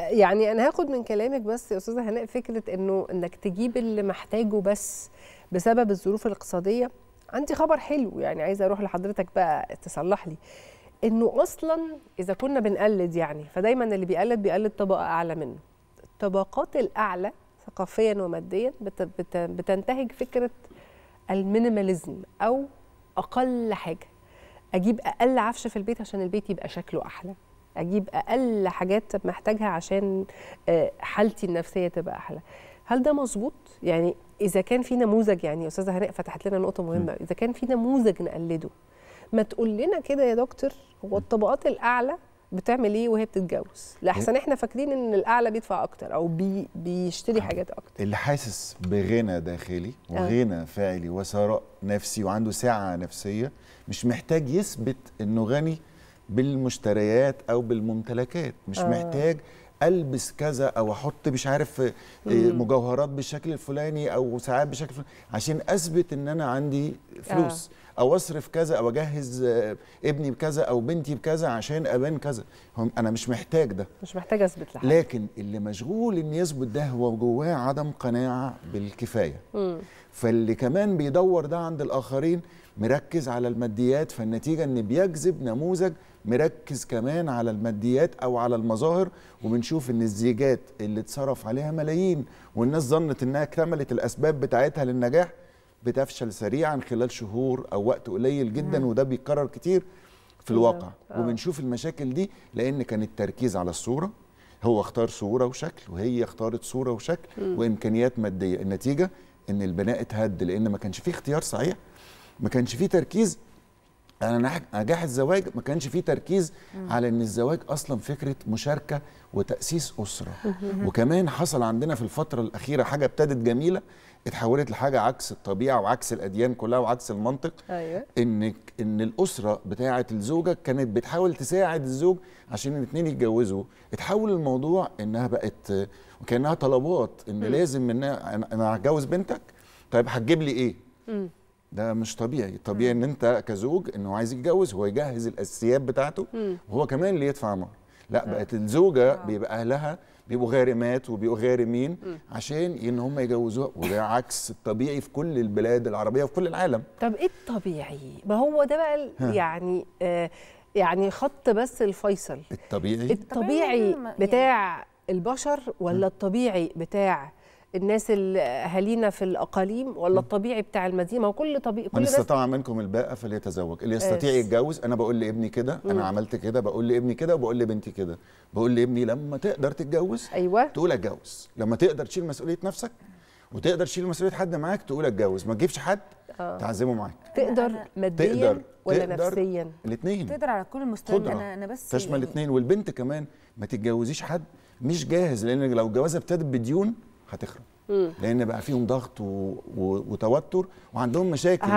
يعني انا هاخد من كلامك بس يا استاذه هناء فكره انه انك تجيب اللي محتاجه بس بسبب الظروف الاقتصاديه عندي خبر حلو يعني عايزه اروح لحضرتك بقى تصلح لي انه اصلا اذا كنا بنقلد يعني فدايما اللي بيقلد بيقلد طبقه اعلى منه الطبقات الاعلى ثقافيا وماديا بتنتهج فكره المينيماليزم او اقل حاجه اجيب اقل عفش في البيت عشان البيت يبقى شكله احلى اجيب اقل حاجات محتاجها عشان آه، حالتي النفسيه تبقى احلى هل ده مظبوط يعني اذا كان في نموذج يعني استاذه هناء فتحت لنا نقطه مهمه اذا كان في نموذج نقلده ما تقول لنا كده يا دكتور هو الطبقات الاعلى بتعمل ايه وهي بتتجوز لاحسن احنا فاكرين ان الاعلى بيدفع اكتر او بي بيشتري آه. حاجات اكتر اللي حاسس بغنى داخلي وغنى آه. فعلي وثراء نفسي وعنده ساعه نفسيه مش محتاج يثبت انه غني بالمشتريات او بالممتلكات مش آه. محتاج البس كذا او احط مش عارف آه، مجوهرات بالشكل الفلاني او ساعات بشكل فلاني عشان اثبت ان انا عندي فلوس آه. او اصرف كذا او اجهز آه، ابني بكذا او بنتي بكذا عشان ابان كذا هم انا مش محتاج ده مش محتاج اثبت لحد لكن اللي مشغول ان يثبت ده هو جواه عدم قناعه بالكفايه مم. فاللي كمان بيدور ده عند الاخرين مركز على الماديات فالنتيجه ان بيجذب نموذج مركز كمان على الماديات او على المظاهر وبنشوف ان الزيجات اللي اتصرف عليها ملايين والناس ظنت انها اكتملت الاسباب بتاعتها للنجاح بتفشل سريعا خلال شهور او وقت قليل جدا مم. وده بيتكرر كتير في الواقع آه. وبنشوف المشاكل دي لان كان التركيز على الصوره هو اختار صوره وشكل وهي اختارت صوره وشكل مم. وامكانيات ماديه النتيجه ان البناء اتهد لان ما كانش فيه اختيار صحيح ما كانش فيه تركيز على نجاح الزواج ما كانش فيه تركيز مم. على ان الزواج اصلا فكره مشاركه وتاسيس اسره وكمان حصل عندنا في الفتره الاخيره حاجه ابتدت جميله اتحولت لحاجه عكس الطبيعه وعكس الاديان كلها وعكس المنطق ايوه ان ان الاسره بتاعه الزوجه كانت بتحاول تساعد الزوج عشان الاثنين يتجوزوا اتحول الموضوع انها بقت وكانها طلبات ان م. لازم ان انا هتجوز بنتك طيب هتجيب لي ايه؟ م. ده مش طبيعي طبيعي ان انت كزوج انه عايز يتجوز هو يجهز الاسياب بتاعته وهو كمان اللي يدفع مهر لا بقت الزوجه آه. بيبقى اهلها بيبقوا غارمات وبيبقوا غارمين عشان ان هم يجوزوها وده عكس الطبيعي في كل البلاد العربيه وفي كل العالم طب ايه الطبيعي ما هو ده بقى يعني آه يعني خط بس الفيصل الطبيعي الطبيعي بتاع يعني البشر ولا الطبيعي بتاع الناس اهالينا في الاقاليم ولا الطبيعي بتاع المدينه ما هو كل طبيعي كل من استطاع منكم الباءه فليتزوج اللي آه، يستطيع يتجوز انا بقول لابني كده انا عملت كده بقول لابني كده وبقول لبنتي كده بقول لابني لما تقدر تتجوز ايوه تقول اتجوز لما تقدر تشيل مسؤوليه نفسك وتقدر تشيل مسؤوليه حد معاك تقول اتجوز ما تجيبش حد آه. تعزمه معاك تقدر ماديا تقدر ولا تقدر نفسيا الاثنين تقدر على كل المستويات انا انا بس تشمل يعني الاثنين والبنت كمان ما تتجوزيش حد مش جاهز لان لو الجوازه ابتدت بديون هتخرب لان بقى فيهم ضغط و... و... وتوتر وعندهم مشاكل